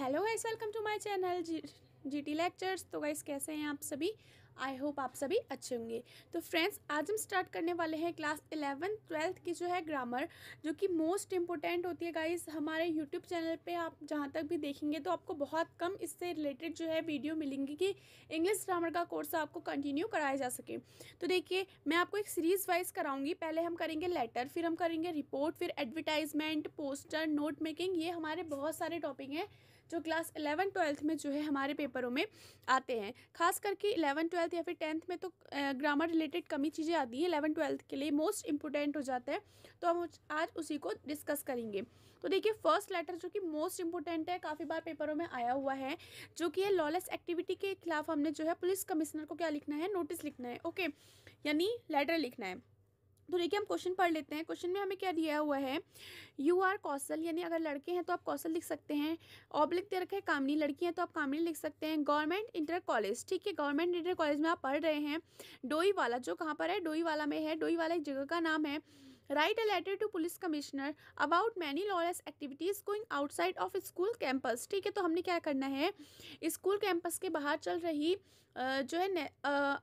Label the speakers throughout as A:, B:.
A: hello guys welcome to my channel G T lectures तो guys कैसे हैं आप सभी आई होप आप सभी अच्छे होंगे तो फ्रेंड्स आज हम स्टार्ट करने वाले हैं क्लास इलेवन ट्वेल्थ की जो है ग्रामर जो कि मोस्ट इम्पोर्टेंट होती है गाइस हमारे यूट्यूब चैनल पे आप जहाँ तक भी देखेंगे तो आपको बहुत कम इससे रिलेटेड जो है वीडियो मिलेंगी कि इंग्लिश ग्रामर का कोर्स आपको कंटिन्यू कराया जा सके तो देखिए मैं आपको एक सीरीज़ वाइज कराऊँगी पहले हम करेंगे लेटर फिर हम करेंगे रिपोर्ट फिर एडवर्टाइजमेंट पोस्टर नोट मेकिंग ये हमारे बहुत सारे टॉपिक हैं जो क्लास इलेवन ट्वेल्थ में जो है हमारे पेपरों में आते हैं खास करके इलेवन ट्वेल्थ या फिर टेंथ में तो ग्रामर रिलेटेड कमी चीज़ें आती हैं इलेवन ट्वेल्थ के लिए मोस्ट इंपॉर्टेंट हो जाता है तो हम आज उसी को डिस्कस करेंगे तो देखिए फर्स्ट लेटर जो कि मोस्ट इंपॉर्टेंट है काफ़ी बार पेपरों में आया हुआ है जो कि है लॉलेस एक्टिविटी के खिलाफ हमने जो है पुलिस कमिश्नर को क्या लिखना है नोटिस लिखना है ओके यानी लेटर लिखना है तो देखिए हम क्वेश्चन पढ़ लेते हैं क्वेश्चन में हमें क्या दिया हुआ है यू आर कौशल यानी अगर लड़के हैं तो आप कौशल लिख सकते हैं ऑब्लिक दे रखे है कामनी लड़की हैं तो आप कामनी लिख सकते हैं गवर्नमेंट इंटर कॉलेज ठीक है गवर्नमेंट इंटर कॉलेज में आप पढ़ रहे हैं डोई वाला जो कहाँ पर है डोई वाला में है डोई वाला एक जगह का नाम है write a letter to police commissioner about many lawless activities going outside of school campus ठीक है तो हमने क्या करना है स्कूल कैंपस के बाहर चल रही जो है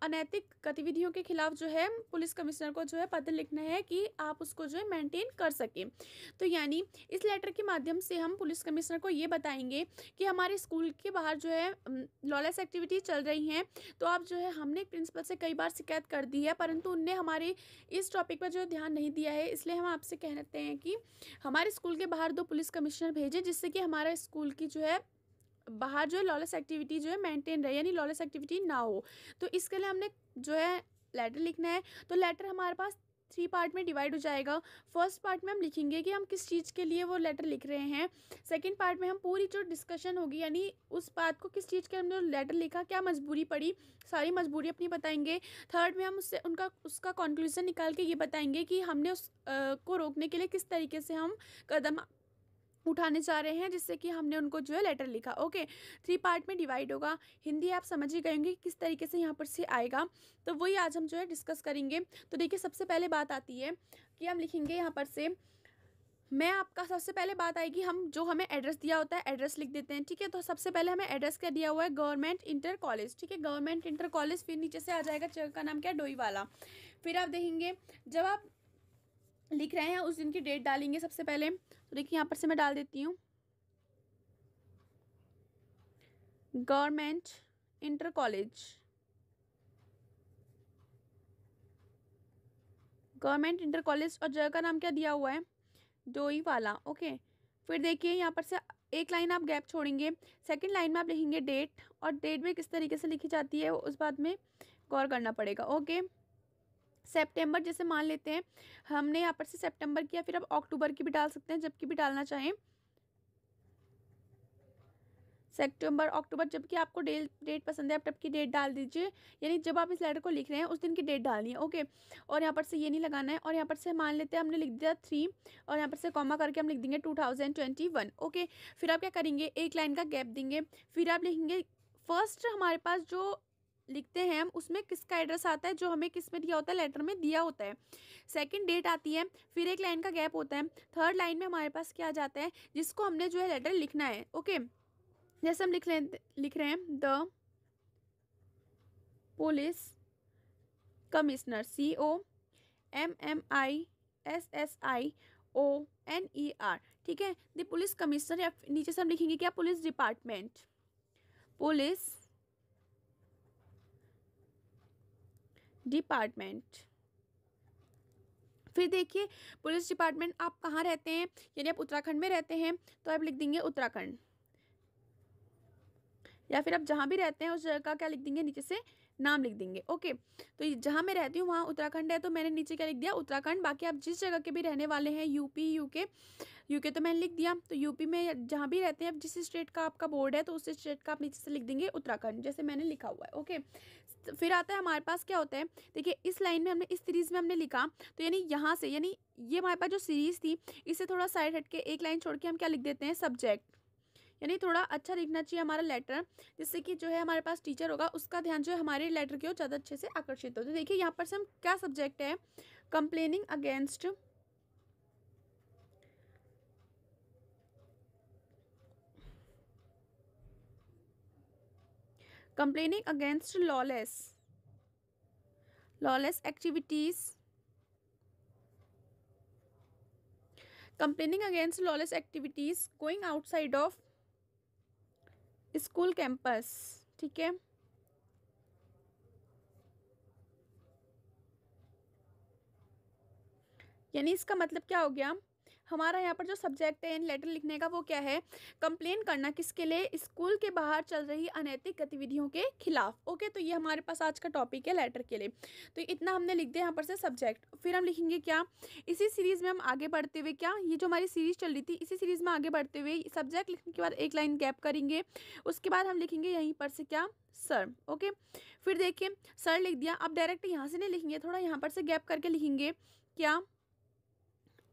A: अनैतिक गतिविधियों के खिलाफ जो है पुलिस कमिश्नर को जो है पत्र लिखना है कि आप उसको जो है मेंटेन कर सकें तो यानी इस लेटर के माध्यम से हम पुलिस कमिश्नर को ये बताएंगे कि हमारे स्कूल के बाहर जो है लॉलेस एक्टिविटी चल रही हैं तो आप जो है हमने प्रिंसिपल से कई बार शिकायत कर दी है परंतु उनने हमारे इस टॉपिक पर जो है ध्यान नहीं दिया है इसलिए हम आपसे कहते हैं कि हमारे स्कूल के बाहर दो पुलिस कमिश्नर भेजें जिससे कि हमारा स्कूल की जो है बाहर जो है लॉलेस एक्टिविटी जो है मेंटेन रहे यानी लॉलेस एक्टिविटी ना हो तो इसके लिए हमने जो है लेटर लिखना है तो लेटर हमारे पास थ्री पार्ट में डिवाइड हो जाएगा फर्स्ट पार्ट में हम लिखेंगे कि हम किस चीज़ के लिए वो लेटर लिख रहे हैं सेकंड पार्ट में हम पूरी जो डिस्कशन होगी यानी उस बात को किस चीज़ के हमने लेटर लिखा क्या मजबूरी पड़ी सारी मजबूरी अपनी बताएंगे थर्ड में हम उससे उनका उसका कंक्लूजन निकाल के ये बताएंगे कि हमने उस आ, को रोकने के लिए किस तरीके से हम कदम उठाने जा रहे हैं जिससे कि हमने उनको जो है लेटर लिखा ओके थ्री पार्ट में डिवाइड होगा हिंदी आप समझ ही गए होंगे किस तरीके से यहाँ पर से आएगा तो वही आज हम जो है डिस्कस करेंगे तो देखिए सबसे पहले बात आती है कि हम लिखेंगे यहाँ पर से मैं आपका सबसे पहले बात आएगी हम जो हमें एड्रेस दिया होता है एड्रेस लिख देते हैं ठीक है तो सबसे पहले हमें एड्रेस क्या दिया हुआ है गवर्नमेंट इंटर कॉलेज ठीक है गवर्नमेंट इंटर कॉलेज फिर नीचे से आ जाएगा जगह का नाम क्या डोई वाला फिर आप देखेंगे जब आप लिख रहे हैं उस दिन की डेट डालेंगे सबसे पहले तो देखिए यहाँ पर से मैं डाल देती हूँ government inter college government inter college और जगह का नाम क्या दिया हुआ है डोई वाला ओके फिर देखिए यहाँ पर से एक लाइन आप गैप छोड़ेंगे सेकंड लाइन में आप लिखेंगे डेट और डेट भी किस तरीके से लिखी जाती है उस बात में गौर करना पड़ेगा ओके सेप्टेम्बर जैसे मान लेते हैं हमने यहाँ पर से की किया फिर आप अक्टूबर की भी डाल सकते हैं जबकि भी डालना चाहें सेप्टेम्बर अक्टूबर जबकि आपको डे डेट पसंद है आप तब की डेट डाल दीजिए यानी जब आप इस लेटर को लिख रहे हैं उस दिन की डेट डालनी है ओके और यहाँ पर से ये नहीं लगाना है और यहाँ पर से मान लेते हैं हमने लिख दिया थ्री और यहाँ पर से कॉमा करके हम लिख देंगे two thousand twenty one okay फिर आप क्या करेंगे एक लाइन का गैप देंगे फिर आप लिखेंगे फर्स्ट हमारे पास जो लिखते हैं हम उसमें किसका एड्रेस आता है जो हमें किस में दिया होता है लेटर में दिया होता है सेकंड डेट आती है फिर एक लाइन का गैप होता है थर्ड लाइन में हमारे पास क्या जाता है जिसको हमने जो है लेटर लिखना है ओके जैसे हम लिख लिख रहे हैं the police commissioner C O M M I S S I O N E R ठीक है द पुलिस कमिश्नर या नीचे से हम लिखेंगे क्या पुलिस डिपार्टमेंट पुलिस डिपार्टमेंट फिर देखिए पुलिस डिपार्टमेंट आप कहाँ रहते हैं यानी आप उत्तराखंड में रहते हैं तो आप लिख देंगे उत्तराखंड या फिर आप जहाँ भी रहते हैं उस जगह का क्या लिख देंगे नीचे से नाम लिख देंगे ओके तो जहाँ मैं रहती हूँ वहाँ उत्तराखंड है तो मैंने नीचे क्या लिख दिया उत्तराखंड बाकी आप जिस जगह के भी रहने वाले हैं यूपी यूके यूके तो मैंने लिख दिया तो यूपी में जहाँ भी रहते हैं आप जिस स्टेट का आपका बोर्ड है तो उस स्टेट का आप नीचे से लिख देंगे उत्तराखंड जैसे मैंने लिखा हुआ है ओके तो फिर आता है हमारे पास क्या होता है देखिए इस लाइन में हमने इस सीरीज़ में हमने लिखा तो यानी यहाँ से यानी ये हमारे पास जो सीरीज़ थी इससे थोड़ा साइड हट के एक लाइन छोड़ के हम क्या लिख देते हैं सब्जेक्ट यानी थोड़ा अच्छा दिखना चाहिए हमारा लेटर जिससे कि जो है हमारे पास टीचर होगा उसका ध्यान जो है हमारे लेटर की ओर ज़्यादा अच्छे से आकर्षित हो तो देखिए यहाँ पर से हम क्या सब्जेक्ट है complaining against complaining against lawless lawless activities complaining against lawless activities going outside of school campus ठीक है यानी इसका मतलब क्या हो गया हमारा यहाँ पर जो सब्जेक्ट है इन लेटर लिखने का वो क्या है कंप्लेन करना किसके लिए स्कूल के बाहर चल रही अनैतिक गतिविधियों के खिलाफ ओके तो ये हमारे पास आज का टॉपिक है लेटर के लिए तो इतना हमने लिख दिया यहाँ पर से सब्जेक्ट फिर हम लिखेंगे क्या इसी सीरीज़ में हम आगे बढ़ते हुए क्या ये जो हमारी सीरीज़ चल रही थी इसी सीरीज़ में आगे बढ़ते हुए सब्जेक्ट लिखने के बाद एक लाइन गैप करेंगे उसके बाद हम लिखेंगे यहीं पर से क्या सर ओके फिर देखिए सर लिख दिया अब डायरेक्ट यहाँ से नहीं लिखेंगे थोड़ा यहाँ पर से गैप करके लिखेंगे क्या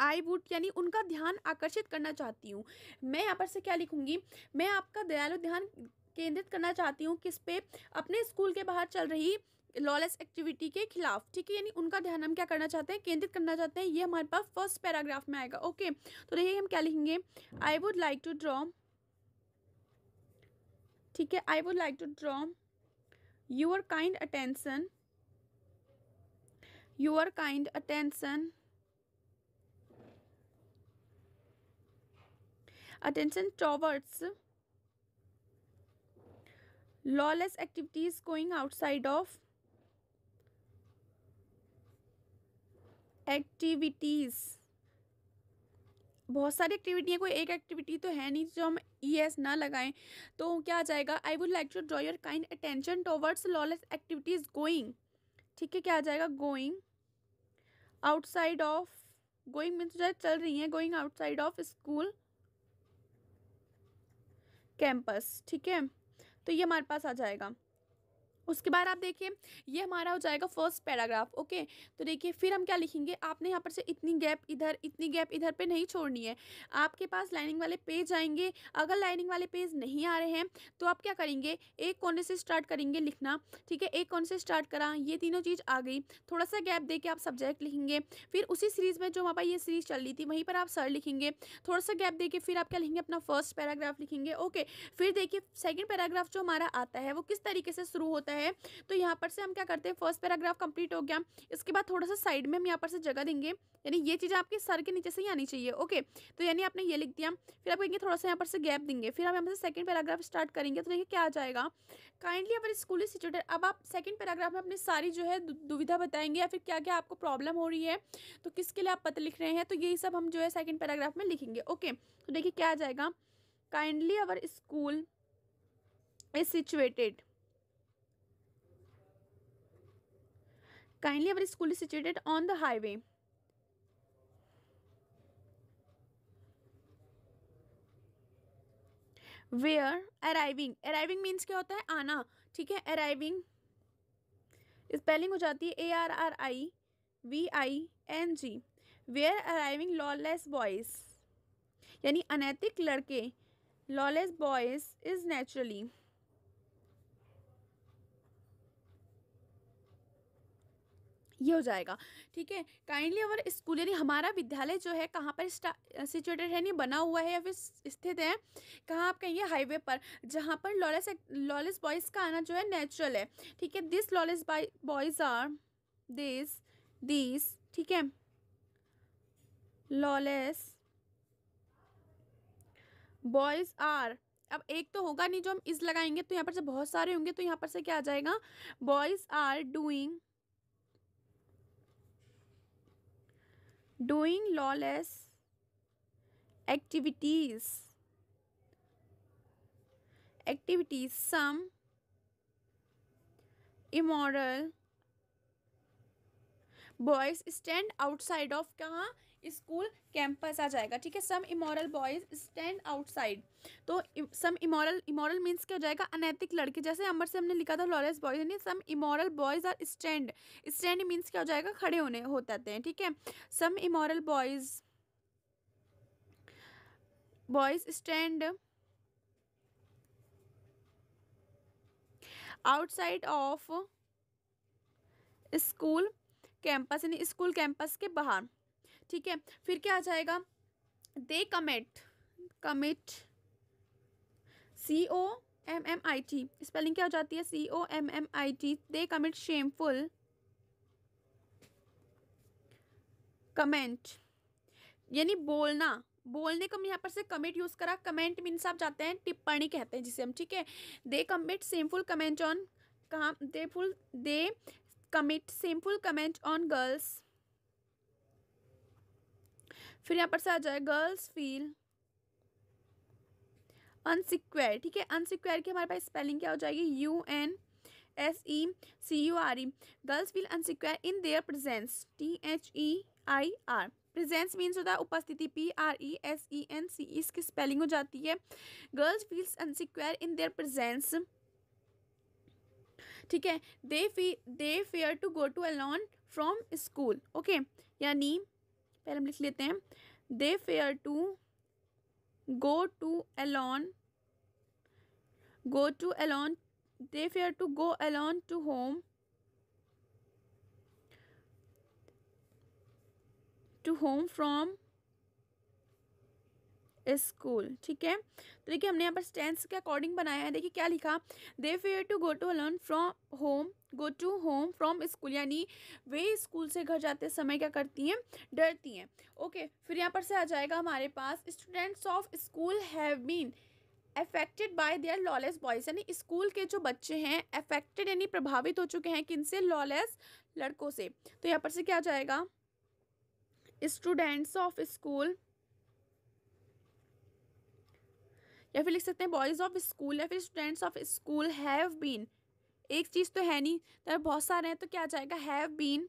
A: आई वुड यानी उनका ध्यान आकर्षित करना चाहती हूँ मैं यहाँ पर से क्या लिखूँगी मैं आपका दयालु ध्यान केंद्रित करना चाहती हूँ किस पे अपने स्कूल के बाहर चल रही लॉलेस एक्टिविटी के खिलाफ ठीक है यानी उनका ध्यान हम क्या करना चाहते हैं केंद्रित करना चाहते हैं ये हमारे पास फर्स्ट पैराग्राफ में आएगा ओके तो देखिए हम क्या लिखेंगे I would like to draw ठीक है I would like to draw your kind attention your kind attention attention towards lawless activities going outside of activities बहुत सारी एक्टिविटी है कोई एक एक्टिविटी तो है नहीं जो हम ई एस ना लगाएं तो क्या आ जाएगा I would like to draw your kind attention towards lawless activities going ठीक है क्या आ जाएगा going outside of going means जो चल रही हैं going outside of school campus ठीक है तो ये हमारे पास आ जाएगा उसके बाद आप देखिए ये हमारा हो जाएगा फर्स्ट पैराग्राफ ओके तो देखिए फिर हम क्या लिखेंगे आपने यहाँ पर से इतनी गैप इधर इतनी गैप इधर पे नहीं छोड़नी है आपके पास लाइनिंग वाले पेज आएंगे अगर लाइनिंग वाले पेज नहीं आ रहे हैं तो आप क्या करेंगे एक कोने से स्टार्ट करेंगे लिखना ठीक है एक कोने से स्टार्ट करा ये तीनों चीज़ आ गई थोड़ा सा गैप दे के आप सब्जेक्ट लिखेंगे फिर उसी सीरीज़ में जो वहाँ पर ये सीरीज़ चल रही थी वहीं पर आप सर लिखेंगे थोड़ा सा गैप दे के फिर आप क्या लिखेंगे अपना फर्स्ट पैराग्राफ लिखेंगे ओके फिर देखिए सेकेंड पैराग्राफ जो हमारा आता है वो किस तरीके से शुरू होता है है तो यहाँ पर से हम क्या करते हैं फर्स्ट पैराग्राफ कंप्लीट हो गया इसके बाद थोड़ा सा साइड में हम यहाँ पर से जगह देंगे यानी ये चीज़ें आपके सर के नीचे से ही आनी चाहिए ओके तो यानी आपने ये लिख दिया फिर आप कहेंगे थोड़ा सा यहाँ पर से गैप देंगे फिर हम यहाँ से सेकंड पैराग्राफ स्टार्ट करेंगे तो देखिए क्या आ जाएगा kindly our school is situated अब आप सेकंड पैराग्राफ में अपनी सारी जो है दुविधा बताएंगे या फिर क्या क्या आपको प्रॉब्लम हो रही है तो किसके लिए आप पत्र लिख रहे हैं तो यही सब हम जो है सेकेंड पैराग्राफ में लिखेंगे ओके तो देखिए क्या आ जाएगा kindly our school is situated kindly our school is situated on the highway where arriving arriving means क्या होता है आना ठीक है अराइविंग स्पेलिंग हो जाती है A R R I V I N G where arriving lawless boys यानी अनैतिक लड़के लॉलेस बॉयज़ इज़ नेचुरली ये हो जाएगा ठीक है काइंडली अवर स्कूल यानी हमारा विद्यालय जो है कहाँ पर सिचुएटेड है नहीं बना हुआ है या फिर स्थित है कहाँ आप कहेंगे हाईवे पर जहाँ पर लॉलेस लॉलेस बॉयज़ का आना जो है नेचुरल है ठीक है this lawless boys are this this ठीक है लॉलेस बॉयज़ आर अब एक तो होगा नहीं जो हम इस लगाएंगे तो यहाँ पर से बहुत सारे होंगे तो यहाँ पर से क्या आ जाएगा boys are doing doing lawless activities activities some immoral boys stand outside of कहाँ स्कूल कैंपस आ जाएगा ठीक है some immoral boys stand outside तो सम इमोरल इमोरल मीन्स क्या हो जाएगा अनैतिक लड़के जैसे अमर से हमने लिखा था लॉरेंस बॉयज यानी some immoral boys are stand stand means क्या हो जाएगा खड़े होने होते हैं ठीक है some immoral boys boys stand outside of school campus यानी स्कूल कैंपस के बाहर ठीक है फिर क्या आ जाएगा they commit commit C O M M I T spelling क्या हो जाती है C O M M I T they commit shameful comment यानी बोलना बोलने को हम यहाँ पर से कमेंट यूज़ करा कमेंट मीन्स आप जाते हैं टिप्पणी कहते हैं जिसे हम ठीक है they commit shameful comment on come they full they commit shameful comment on girls फिर यहाँ पर से आ जाए गर्ल्स फील अनसिक्वेयर ठीक है अनसिक्वेयर की हमारे पास स्पेलिंग क्या हो जाएगी U N S E C U R E girls feel unsecure in their presence T H E I R presence means होता है उपस्थिति P R E S E N C E इसकी स्पेलिंग हो जाती है girls feels unsecure in their presence ठीक है they fee they fear to go to alone from school okay यानी पहले हम लिख लेते हैं they fear to go to alone go to alone they fear to go alone to home to home from school ठीक है तो देखिए हमने यहाँ पर स्टेंस के अकॉर्डिंग बनाया है देखिए क्या लिखा they fear to go to learn from home go to home from school यानी वे स्कूल से घर जाते समय क्या करती हैं डरती हैं ओके फिर यहाँ पर से आ जाएगा हमारे पास students of school have been affected by their lawless boys यानी स्कूल के जो बच्चे हैं अफेक्टेड यानी प्रभावित हो चुके हैं किनसे लॉलेस लड़कों से तो यहाँ पर से क्या आ जाएगा स्टूडेंट्स ऑफ स्कूल या फिर लिख सकते हैं बॉयज़ ऑफ स्कूल या फिर students of school have been एक चीज़ तो है नहीं तो बहुत सारे हैं तो क्या जाएगा हैव बीन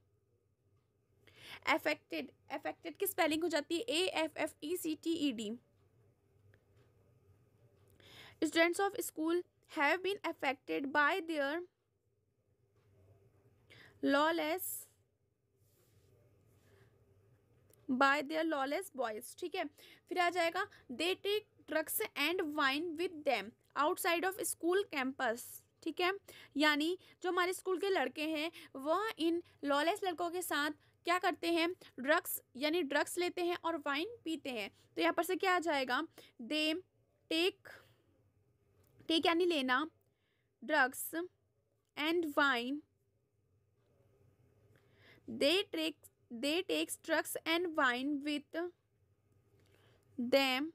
A: एफेक्टेड एफेक्टेड की स्पेलिंग हो जाती है A F F E C T E D students of school have been affected by their lawless by their lawless boys ठीक है फिर आ जाएगा they take drugs and wine with them outside of school campus ठीक है यानी जो हमारे स्कूल के लड़के हैं वह इन लॉलेस लड़कों के साथ क्या करते हैं ड्रग्स यानी ड्रग्स लेते हैं और वाइन पीते हैं तो यहाँ पर से क्या आ जाएगा दे टेक टेक यानी लेना drugs and wine they take they takes drugs and wine with them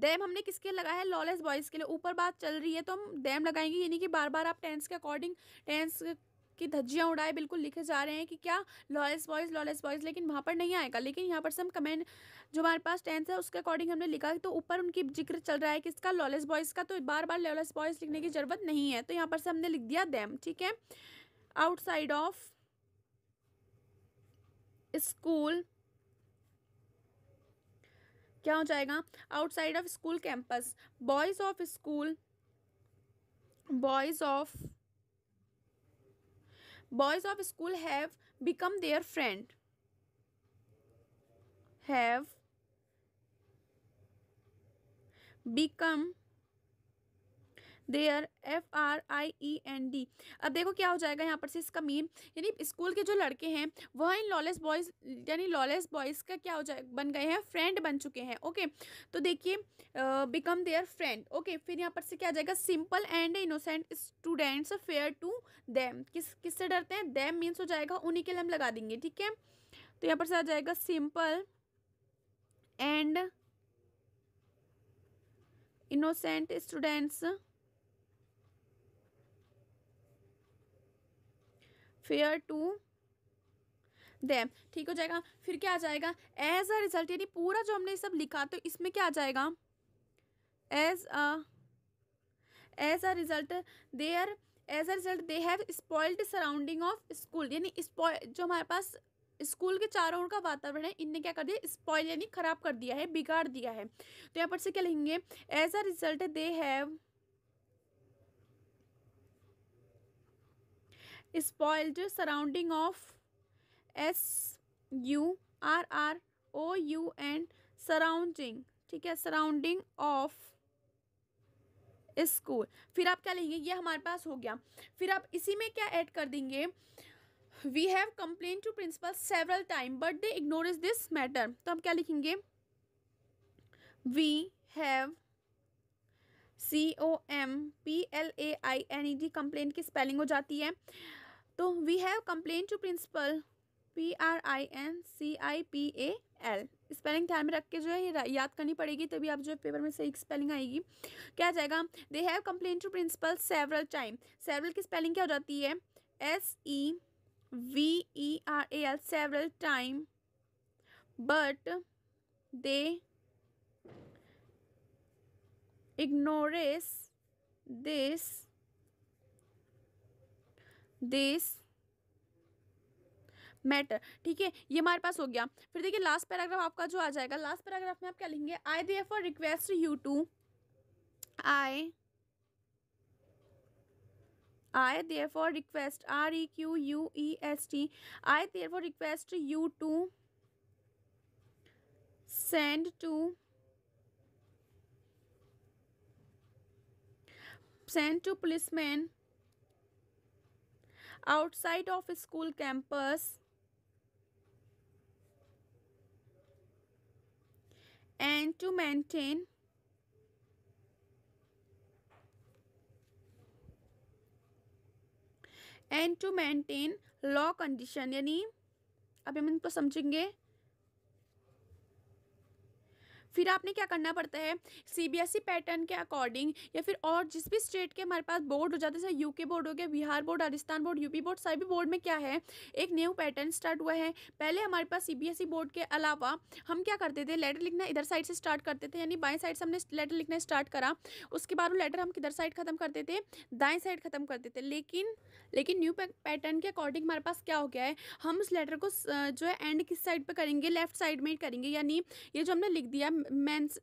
A: them हमने किसके लगाया है लॉलेस बॉयज़ के लिए ऊपर बात चल रही है तो हम डैम लगाएंगे यानी कि बार बार आप टेंस के अकॉर्डिंग टेंस की धज्जियाँ उड़ाए बिल्कुल लिखे जा रहे हैं कि क्या लॉलेस बॉयज़ लॉलेस बॉयज़ लेकिन वहाँ पर नहीं आएगा लेकिन यहाँ पर से हम कमेंट जो हमारे पास टेंस है उसके अकॉर्डिंग हमने लिखा तो ऊपर उनकी जिक्र चल रहा है कि इसका लॉलेस बॉयज़ का तो बार बार लॉलेस बॉयज़ लिखने की ज़रूरत नहीं है तो यहाँ पर से हमने लिख दिया डैम ठीक है आउटसाइड ऑफ स्कूल क्या हो जाएगा outside of school campus boys of school boys of boys of school have become their friend have become their F R I E N D अब देखो क्या हो जाएगा यहाँ पर से इसका मीन यानी स्कूल के जो लड़के हैं वह इन लॉलेस बॉयज़ यानी लॉलेस बॉयज़ का क्या हो जाए बन गए हैं फ्रेंड बन चुके हैं ओके तो देखिए बिकम देयर फ्रेंड ओके फिर यहाँ पर से क्या जाएगा simple and innocent students fear to them किस किससे डरते हैं दैम मीन्स हो जाएगा उन्हीं के लिए हम लगा देंगे ठीक है तो यहाँ पर से आ जाएगा simple and innocent students fear to they ठीक हो जाएगा फिर क्या आ जाएगा एज अ रिजल्ट यानी पूरा जो हमने सब लिखा तो इसमें क्या आ जाएगा as a as a result their as a result they have spoiled surrounding of school यानी जो हमारे पास स्कूल के चारों ओर का वातावरण है इनने क्या कर दिया स्पॉइल यानी खराब कर दिया है बिगाड़ दिया है तो यहाँ पर से क्या लिखेंगे as a result they have spoiled surrounding of S U R R O U N D surrounding ठीक है सराउंडिंग ऑफ स्कूल फिर आप क्या लेंगे ये हमारे पास हो गया फिर आप इसी में क्या ऐड कर देंगे we have complain to principal several time but they ignore is this matter तो हम क्या लिखेंगे we have C O M P L A I N E D complain की स्पेलिंग हो जाती है तो we have complain to principal P R I N C I P A L spelling ध्यान में रख के जो है ये याद करनी पड़ेगी तभी आप जो है पेपर में सही स्पेलिंग आएगी क्या जाएगा they have complain to principal several time several की स्पेलिंग क्या हो जाती है S E V E R A L several time but they ignores this this matter ठीक है ये हमारे पास हो गया फिर देखिए लास्ट पैराग्राफ आपका जो आ जाएगा लास्ट पैराग्राफ में आप क्या लिखेंगे I therefore request you to I I therefore request R E E U E T I I for request you to send to send to policeman outside of school campus and to maintain and to maintain law condition यानी अभी हम इनको समझेंगे फिर आपने क्या करना पड़ता है सीबीएसई पैटर्न e के अकॉर्डिंग या फिर और जिस भी स्टेट के हमारे पास बोर्ड हो जाते हैं जैसे यूके बोर्ड हो गया Bihar board Rajasthan board UP board सभी बोर्ड में क्या है एक न्यू पैटर्न स्टार्ट हुआ है पहले हमारे पास सीबीएसई बोर्ड e के अलावा हम क्या करते थे लेटर लिखना इधर साइड से स्टार्ट करते थे यानी बाएं साइड से हमने लेटर लिखना स्टार्ट करा उसके बाद वो लेटर हम किधर साइड खत्म करते थे दाएं साइड खत्म करते थे लेकिन लेकिन न्यू पैटर्न के अकॉर्डिंग हमारे पास क्या हो गया है हम उस लेटर को जो है एंड किस साइड पर करेंगे लेफ्ट साइड में करेंगे यानी ये जो हमने लिख दिया meant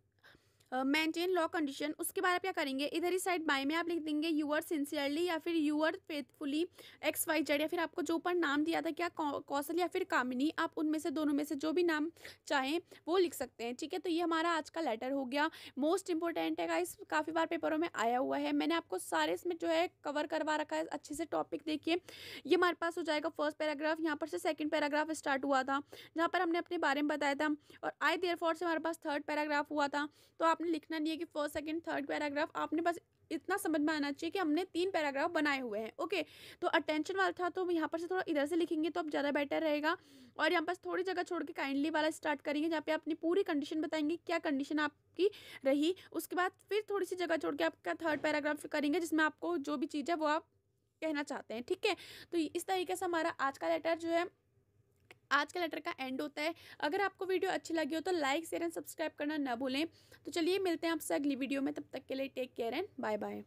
A: मेंटेन लॉ कंडीशन उसके बारे में क्या करेंगे इधर ही साइड बाय में आप लिख देंगे यूअर सिंसियरली या फिर your faithfully X Y Z या फिर आपको जो ऊपर नाम दिया था क्या कौशल या फिर कामिनी आप उनमें से दोनों में से जो भी नाम चाहें वो लिख सकते हैं ठीक है तो ये हमारा आज का लेटर हो गया मोस्ट इंपॉर्टेंट है गाइस काफ़ी बार पेपरों में आया हुआ है मैंने आपको सारे इसमें जो है कवर करवा रखा है अच्छे से टॉपिक देखिए ये हमारे पास हो जाएगा फर्स्ट पैराग्राफ यहाँ पर से सेकेंड पैराग्राफ स्टार्ट हुआ था जहाँ पर हमने अपने बारे में बताया था और आई देयर से हमारे पास थर्ड पैराग्राफ हुआ था तो आपने आपने लिखना नहीं है कि फर्स्ट सेकेंड थर्ड पैराग्राफ आपने बस इतना समझ में आना चाहिए कि हमने तीन पैराग्राफ बनाए हुए हैं ओके तो अटेंशन वाला था तो हम यहाँ पर से थोड़ा इधर से लिखेंगे तो अब ज़्यादा बेटर रहेगा और यहाँ पर थोड़ी जगह छोड़ के काइंडली वाला स्टार्ट करेंगे जहाँ पे अपनी पूरी कंडीशन बताएंगे क्या कंडीशन आपकी रही उसके बाद फिर थोड़ी सी जगह छोड़ के आपका थर्ड पैराग्राफ करेंगे जिसमें आपको जो भी चीज़ है वो आप कहना चाहते हैं ठीक है तो इस तरीके से हमारा आज का लेटर जो है आज का लेटर का एंड होता है अगर आपको वीडियो अच्छी लगी हो तो लाइक शेयर एंड सब्सक्राइब करना ना भूलें तो चलिए मिलते हैं आपसे अगली वीडियो में तब तक के लिए take care and bye bye